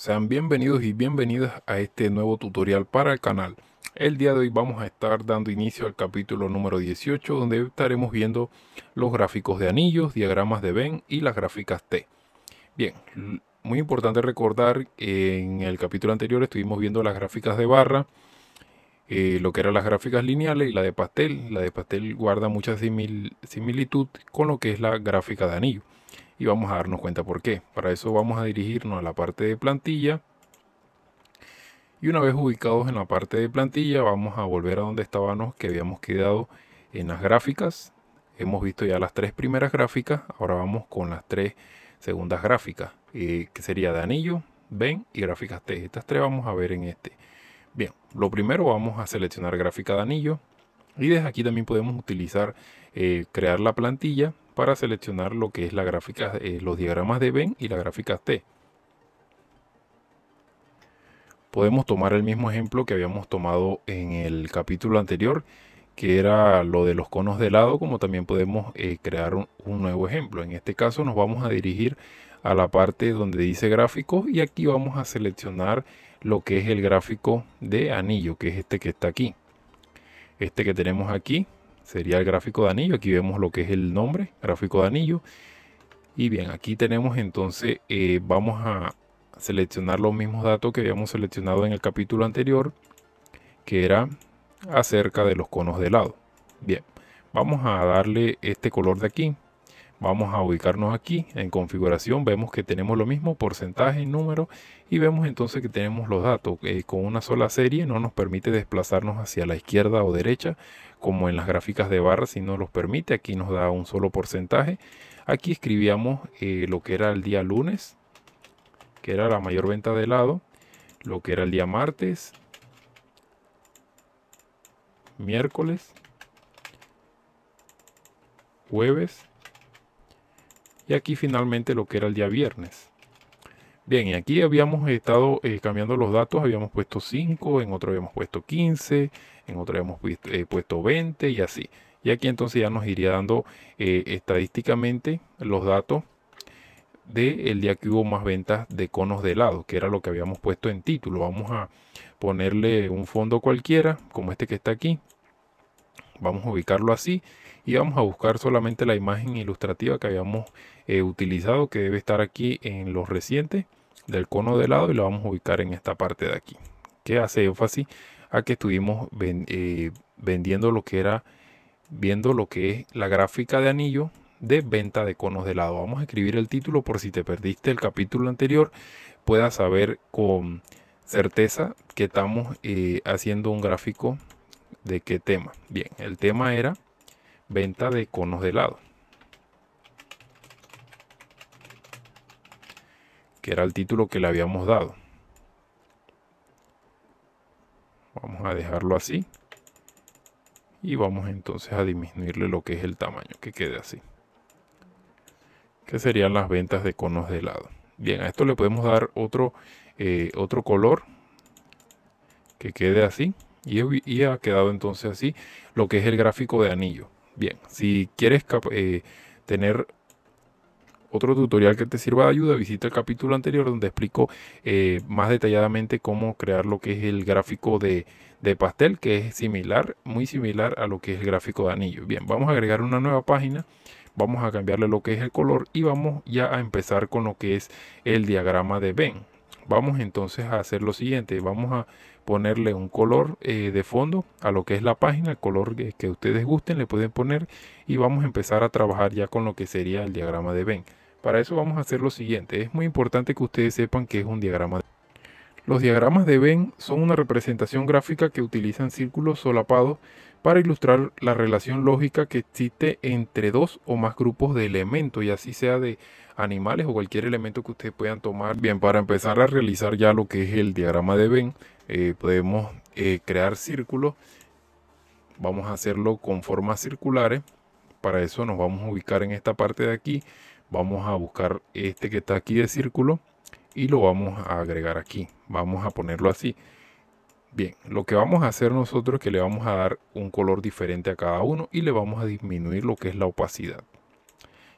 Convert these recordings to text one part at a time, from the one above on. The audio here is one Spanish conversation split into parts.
Sean bienvenidos y bienvenidas a este nuevo tutorial para el canal. El día de hoy vamos a estar dando inicio al capítulo número 18 donde estaremos viendo los gráficos de anillos, diagramas de Venn y las gráficas T. Bien, muy importante recordar que en el capítulo anterior estuvimos viendo las gráficas de barra, eh, lo que eran las gráficas lineales y la de pastel. La de pastel guarda mucha similitud con lo que es la gráfica de anillo y vamos a darnos cuenta por qué. Para eso vamos a dirigirnos a la parte de plantilla y una vez ubicados en la parte de plantilla vamos a volver a donde estábamos que habíamos quedado en las gráficas. Hemos visto ya las tres primeras gráficas, ahora vamos con las tres segundas gráficas, eh, que sería de anillo, ven y gráficas T. Estas tres vamos a ver en este. Bien, lo primero vamos a seleccionar gráfica de anillo y desde aquí también podemos utilizar, eh, crear la plantilla para seleccionar lo que es la gráfica, eh, los diagramas de Venn y la gráfica T. Podemos tomar el mismo ejemplo que habíamos tomado en el capítulo anterior, que era lo de los conos de lado, como también podemos eh, crear un nuevo ejemplo. En este caso nos vamos a dirigir a la parte donde dice gráficos y aquí vamos a seleccionar lo que es el gráfico de anillo, que es este que está aquí. Este que tenemos aquí, sería el gráfico de anillo. Aquí vemos lo que es el nombre, gráfico de anillo. Y bien, aquí tenemos entonces, eh, vamos a seleccionar los mismos datos que habíamos seleccionado en el capítulo anterior, que era acerca de los conos de lado. Bien, vamos a darle este color de aquí. Vamos a ubicarnos aquí en configuración, vemos que tenemos lo mismo, porcentaje, número, y vemos entonces que tenemos los datos. Eh, con una sola serie no nos permite desplazarnos hacia la izquierda o derecha, como en las gráficas de barras si nos los permite. Aquí nos da un solo porcentaje. Aquí escribíamos eh, lo que era el día lunes, que era la mayor venta de helado, lo que era el día martes, miércoles, jueves y aquí finalmente lo que era el día viernes. Bien, y aquí habíamos estado eh, cambiando los datos, habíamos puesto 5, en otro habíamos puesto 15, en otro habíamos eh, puesto, 20 y así. Y aquí entonces ya nos iría dando eh, estadísticamente los datos del día que hubo más ventas de conos de helado, que era lo que habíamos puesto en título. Vamos a ponerle un fondo cualquiera, como este que está aquí. Vamos a ubicarlo así y vamos a buscar solamente la imagen ilustrativa que habíamos utilizado, que debe estar aquí en los recientes del cono de lado y lo vamos a ubicar en esta parte de aquí que hace énfasis a que estuvimos eh, vendiendo lo que era viendo lo que es la gráfica de anillo de venta de conos de lado vamos a escribir el título por si te perdiste el capítulo anterior puedas saber con certeza que estamos eh, haciendo un gráfico de qué tema bien el tema era venta de conos de lado era el título que le habíamos dado. Vamos a dejarlo así. Y vamos entonces a disminuirle lo que es el tamaño, que quede así. Que serían las ventas de conos de helado. Bien, a esto le podemos dar otro, eh, otro color. Que quede así. Y, ha quedado entonces así lo que es el gráfico de anillo. Bien, si quieres eh, tener otro tutorial que te sirva de ayuda, visita el capítulo anterior donde explico eh, más detalladamente cómo crear lo que es el gráfico de, pastel, que es similar, muy similar a lo que es el gráfico de anillo. Bien, vamos a agregar una nueva página vamos a cambiarle lo que es el color y vamos ya a empezar con lo que es el diagrama de Venn. Vamos entonces a hacer lo siguiente, vamos a ponerle un color eh, de fondo a lo que es la página, el color que, que ustedes gusten le pueden poner y vamos a empezar a trabajar ya con lo que sería el diagrama de Venn. Para eso vamos a hacer lo siguiente. Es muy importante que ustedes sepan que es un diagrama. Los diagramas de Venn son una representación gráfica que utilizan círculos solapados para ilustrar la relación lógica que existe entre dos o más grupos de elementos, y así sea de animales o cualquier elemento que ustedes puedan tomar. Bien, para empezar a realizar ya lo que es el diagrama de Venn, eh, podemos eh, crear círculos. Vamos a hacerlo con formas circulares. Para eso nos vamos a ubicar en esta parte de aquí vamos a buscar este que está aquí de círculo y lo vamos a agregar aquí vamos a ponerlo así bien lo que vamos a hacer nosotros es que le vamos a dar un color diferente a cada uno y le vamos a disminuir lo que es la opacidad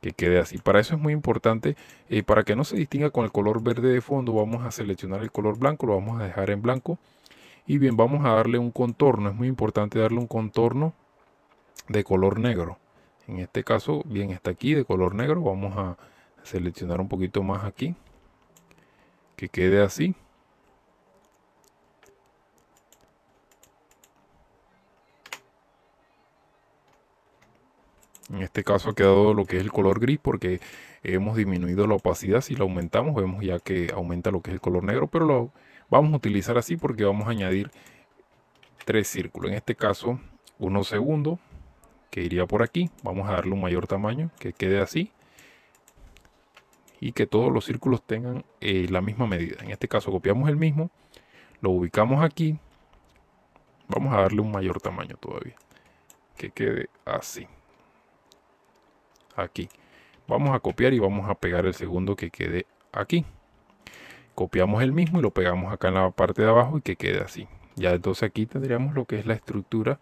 que quede así para eso es muy importante eh, para que no se distinga con el color verde de fondo vamos a seleccionar el color blanco lo vamos a dejar en blanco y bien vamos a darle un contorno es muy importante darle un contorno de color negro en este caso, bien, está aquí de color negro. Vamos a seleccionar un poquito más aquí. Que quede así. En este caso ha quedado lo que es el color gris porque hemos disminuido la opacidad. Si la aumentamos vemos ya que aumenta lo que es el color negro. Pero lo vamos a utilizar así porque vamos a añadir tres círculos. En este caso uno segundo que iría por aquí. Vamos a darle un mayor tamaño, que quede así. Y que todos los círculos tengan eh, la misma medida. En este caso copiamos el mismo, lo ubicamos aquí. Vamos a darle un mayor tamaño todavía. Que quede así. Aquí. Vamos a copiar y vamos a pegar el segundo que quede aquí. Copiamos el mismo y lo pegamos acá en la parte de abajo y que quede así. Ya entonces aquí tendríamos lo que es la estructura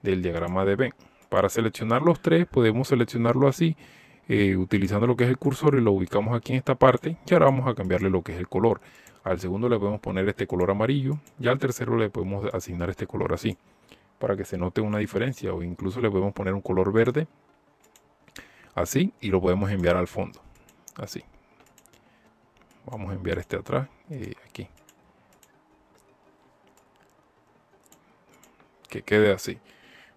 del diagrama de Venn. Para seleccionar los tres podemos seleccionarlo así eh, utilizando lo que es el cursor y lo ubicamos aquí en esta parte y ahora vamos a cambiarle lo que es el color. Al segundo le podemos poner este color amarillo y al tercero le podemos asignar este color así para que se note una diferencia o incluso le podemos poner un color verde así y lo podemos enviar al fondo así vamos a enviar este atrás eh, aquí que quede así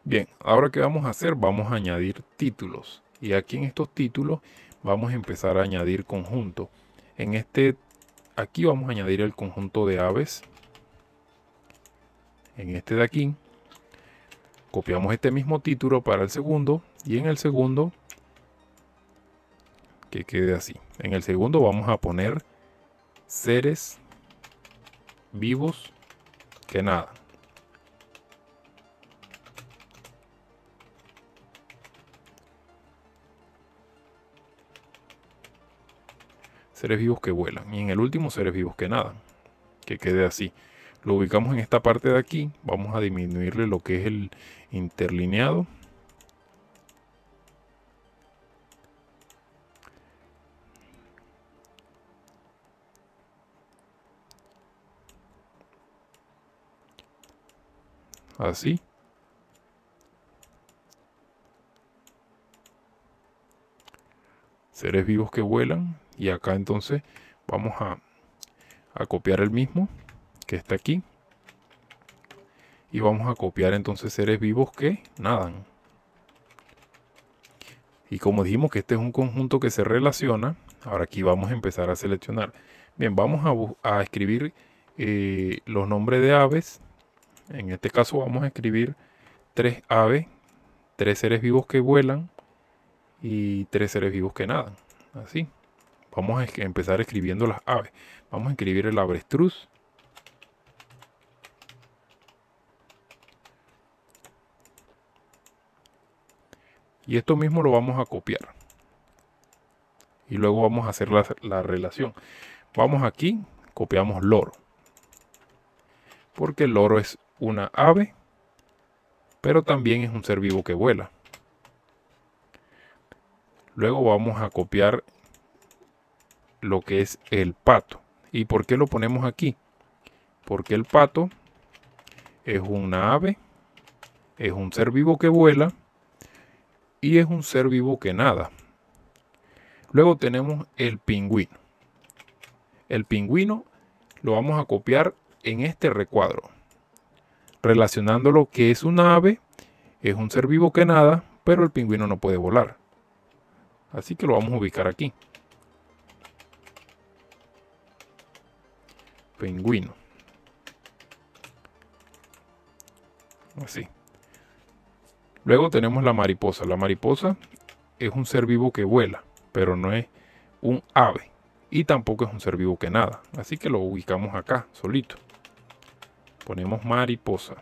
Bien, ahora que vamos a hacer, vamos a añadir títulos. Y aquí en estos títulos vamos a empezar a añadir conjunto. En este, aquí vamos a añadir el conjunto de aves. En este de aquí, copiamos este mismo título para el segundo. Y en el segundo, que quede así. En el segundo vamos a poner seres vivos que nada. seres vivos que vuelan y en el último seres vivos que nadan. Que quede así. Lo ubicamos en esta parte de aquí. Vamos a disminuirle lo que es el interlineado. Así. seres vivos que vuelan. Y acá entonces vamos a, copiar el mismo que está aquí. Y vamos a copiar entonces seres vivos que nadan. Y como dijimos que este es un conjunto que se relaciona, ahora aquí vamos a empezar a seleccionar. Bien, vamos a, escribir eh, los nombres de aves. En este caso vamos a escribir tres aves, tres seres vivos que vuelan y tres seres vivos que nadan. Así. Vamos a empezar escribiendo las aves. Vamos a escribir el avestruz. Y esto mismo lo vamos a copiar. Y luego vamos a hacer la, la relación. Vamos aquí, copiamos loro. Porque el loro es una ave, pero también es un ser vivo que vuela. Luego vamos a copiar lo que es el pato. ¿Y por qué lo ponemos aquí? Porque el pato es una ave, es un ser vivo que vuela y es un ser vivo que nada. Luego tenemos el pingüino. El pingüino lo vamos a copiar en este recuadro, Relacionando lo que es una ave, es un ser vivo que nada, pero el pingüino no puede volar. Así que lo vamos a ubicar aquí. Pingüino. Así. Luego tenemos la mariposa. La mariposa es un ser vivo que vuela, pero no es un ave. Y tampoco es un ser vivo que nada. Así que lo ubicamos acá, solito. Ponemos mariposa.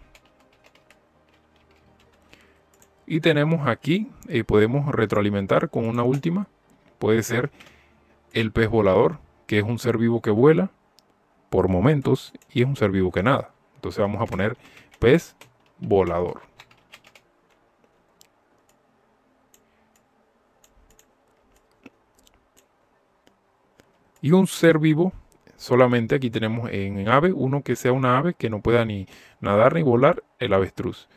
Y tenemos aquí, eh, podemos retroalimentar con una última. Puede ser el pez volador, que es un ser vivo que vuela por momentos y es un ser vivo que nada. Entonces vamos a poner pez volador. Y un ser vivo, solamente aquí tenemos en ave, uno que sea una ave que no pueda ni nadar ni volar, el avestruz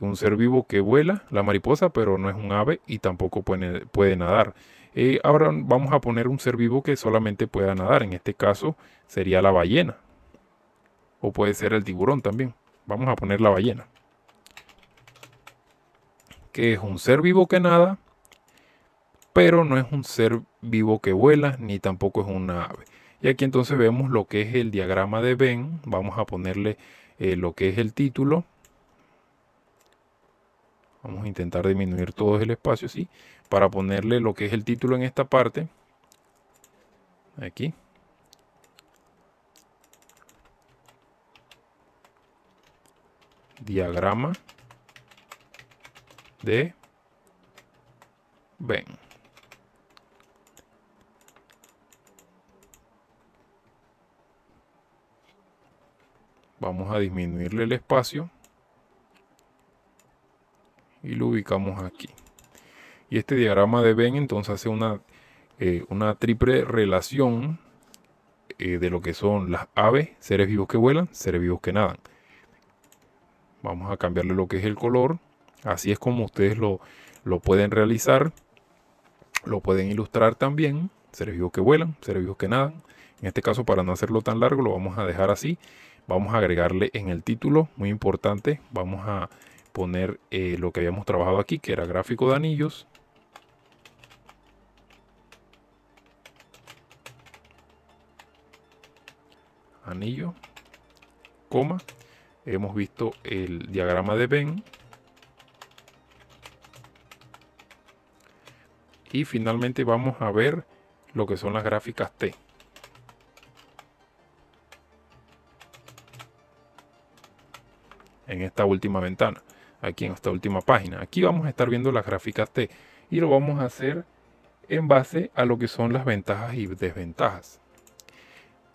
un ser vivo que vuela, la mariposa, pero no es un ave y tampoco puede, nadar. Eh, ahora vamos a poner un ser vivo que solamente pueda nadar, en este caso sería la ballena. O puede ser el tiburón también. Vamos a poner la ballena. Que es un ser vivo que nada, pero no es un ser vivo que vuela, ni tampoco es una ave. Y aquí entonces vemos lo que es el diagrama de Ben. Vamos a ponerle eh, lo que es el título Vamos a intentar disminuir todo el espacio, ¿sí? Para ponerle lo que es el título en esta parte. Aquí. Diagrama de ven Vamos a disminuirle el espacio ubicamos aquí. Y este diagrama de Venn entonces hace una, eh, una triple relación eh, de lo que son las aves, seres vivos que vuelan, seres vivos que nadan. Vamos a cambiarle lo que es el color. Así es como ustedes lo, lo pueden realizar. Lo pueden ilustrar también. Seres vivos que vuelan, seres vivos que nadan. En este caso, para no hacerlo tan largo, lo vamos a dejar así. Vamos a agregarle en el título, muy importante. Vamos a poner eh, lo que habíamos trabajado aquí, que era gráfico de anillos. Anillo, coma. Hemos visto el diagrama de Ben Y finalmente vamos a ver lo que son las gráficas T. en esta última ventana aquí en esta última página. Aquí vamos a estar viendo las gráficas T y lo vamos a hacer en base a lo que son las ventajas y desventajas.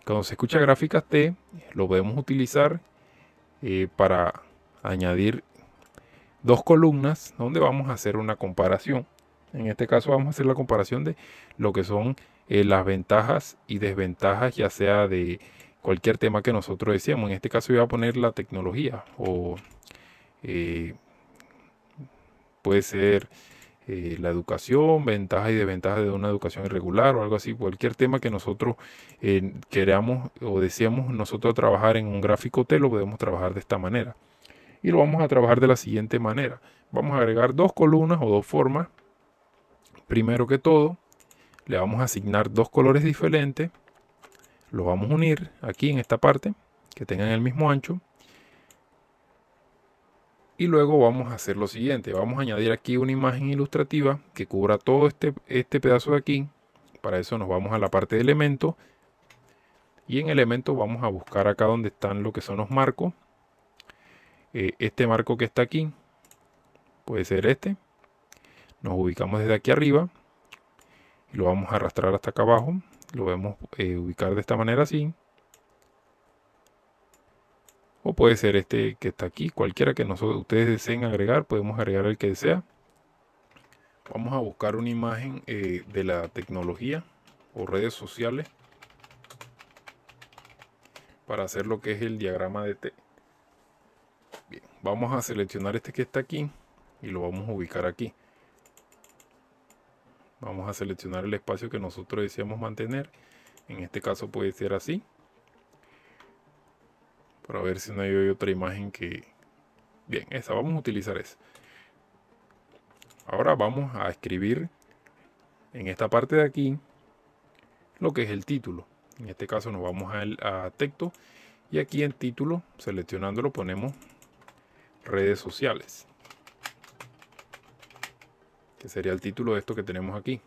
Cuando se escucha gráficas T, lo podemos utilizar eh, para añadir dos columnas donde vamos a hacer una comparación. En este caso vamos a hacer la comparación de lo que son eh, las ventajas y desventajas, ya sea de cualquier tema que nosotros decíamos. En este caso voy a poner la tecnología o eh, puede ser eh, la educación, ventajas y desventajas de una educación irregular o algo así, cualquier tema que nosotros eh, queramos o deseamos nosotros trabajar en un gráfico T, lo podemos trabajar de esta manera. Y lo vamos a trabajar de la siguiente manera. Vamos a agregar dos columnas o dos formas. Primero que todo, le vamos a asignar dos colores diferentes. lo vamos a unir aquí en esta parte, que tengan el mismo ancho. Y luego vamos a hacer lo siguiente, vamos a añadir aquí una imagen ilustrativa que cubra todo este, este pedazo de aquí. Para eso nos vamos a la parte de elementos y en elementos vamos a buscar acá donde están lo que son los marcos. Eh, este marco que está aquí puede ser este. Nos ubicamos desde aquí arriba y lo vamos a arrastrar hasta acá abajo. Lo vemos eh, ubicar de esta manera así o puede ser este que está aquí, cualquiera que nosotros, ustedes deseen agregar, podemos agregar el que desea. Vamos a buscar una imagen eh, de la tecnología o redes sociales para hacer lo que es el diagrama de T. Bien, vamos a seleccionar este que está aquí y lo vamos a ubicar aquí. Vamos a seleccionar el espacio que nosotros deseamos mantener. En este caso puede ser así para ver si no hay otra imagen que... Bien, esa, vamos a utilizar esa. Ahora vamos a escribir en esta parte de aquí lo que es el título. En este caso nos vamos a, texto y aquí en título, seleccionándolo, ponemos redes sociales. Que sería el título de esto que tenemos aquí.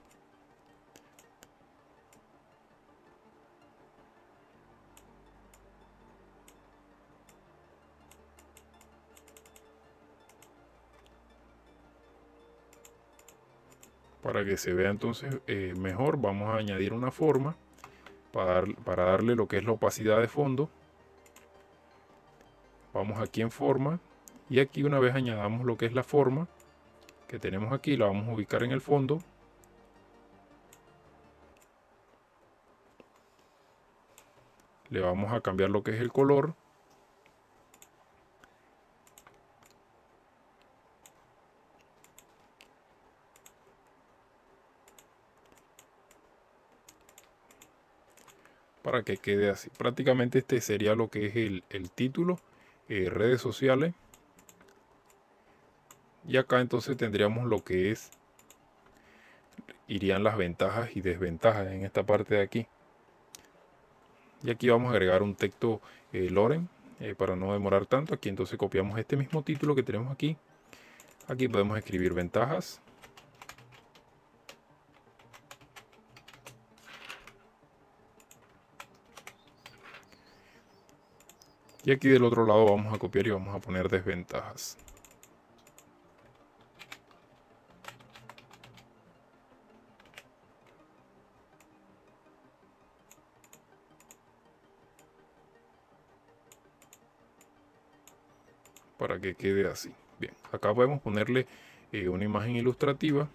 para que se vea entonces eh, mejor vamos a añadir una forma para, para darle lo que es la opacidad de fondo vamos aquí en forma y aquí una vez añadamos lo que es la forma que tenemos aquí la vamos a ubicar en el fondo le vamos a cambiar lo que es el color que quede así. Prácticamente este sería lo que es el, título, eh, redes sociales. Y acá entonces tendríamos lo que es, irían las ventajas y desventajas en esta parte de aquí. Y aquí vamos a agregar un texto eh, Loren eh, para no demorar tanto. Aquí entonces copiamos este mismo título que tenemos aquí. Aquí podemos escribir ventajas Y aquí del otro lado vamos a copiar y vamos a poner desventajas. Para que quede así. Bien, acá podemos ponerle eh, una imagen ilustrativa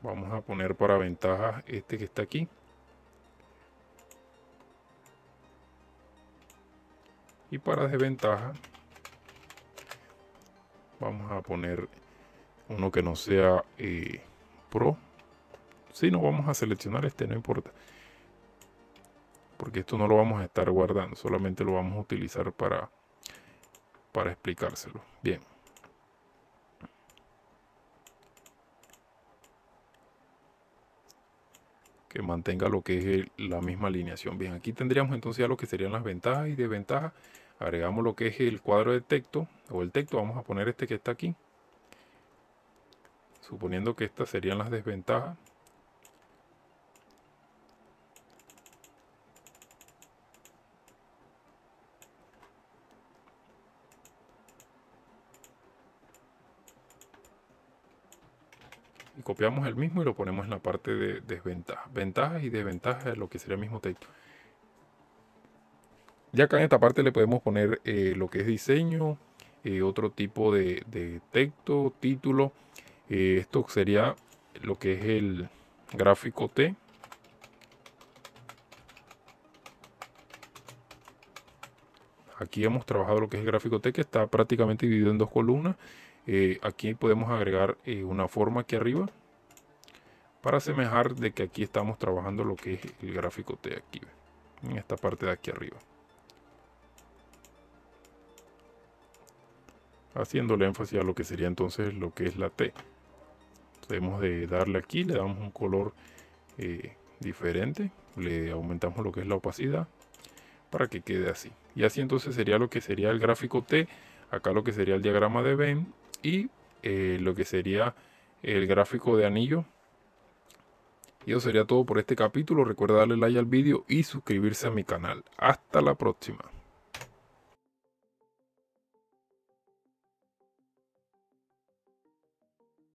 vamos a poner para ventajas este que está aquí Y para desventaja, vamos a poner uno que no sea eh, pro. Si no, vamos a seleccionar este, no importa. Porque esto no lo vamos a estar guardando, solamente lo vamos a utilizar para, para explicárselo. Bien. mantenga lo que es la misma alineación. Bien, aquí tendríamos entonces ya lo que serían las ventajas y desventajas. Agregamos lo que es el cuadro de texto o el texto. Vamos a poner este que está aquí. Suponiendo que estas serían las desventajas. copiamos el mismo y lo ponemos en la parte de desventaja. Ventajas y desventajas de lo que sería el mismo texto. Ya acá en esta parte le podemos poner eh, lo que es diseño, eh, otro tipo de, texto, título. Eh, esto sería lo que es el gráfico T. Aquí hemos trabajado lo que es el gráfico T que está prácticamente dividido en dos columnas eh, aquí podemos agregar eh, una forma aquí arriba para asemejar de que aquí estamos trabajando lo que es el gráfico T aquí en esta parte de aquí arriba haciéndole énfasis a lo que sería entonces lo que es la T debemos de darle aquí le damos un color eh, diferente le aumentamos lo que es la opacidad para que quede así y así entonces sería lo que sería el gráfico T acá lo que sería el diagrama de Venn y eh, lo que sería el gráfico de anillo. Y eso sería todo por este capítulo. Recuerda darle like al vídeo y suscribirse a mi canal. Hasta la próxima.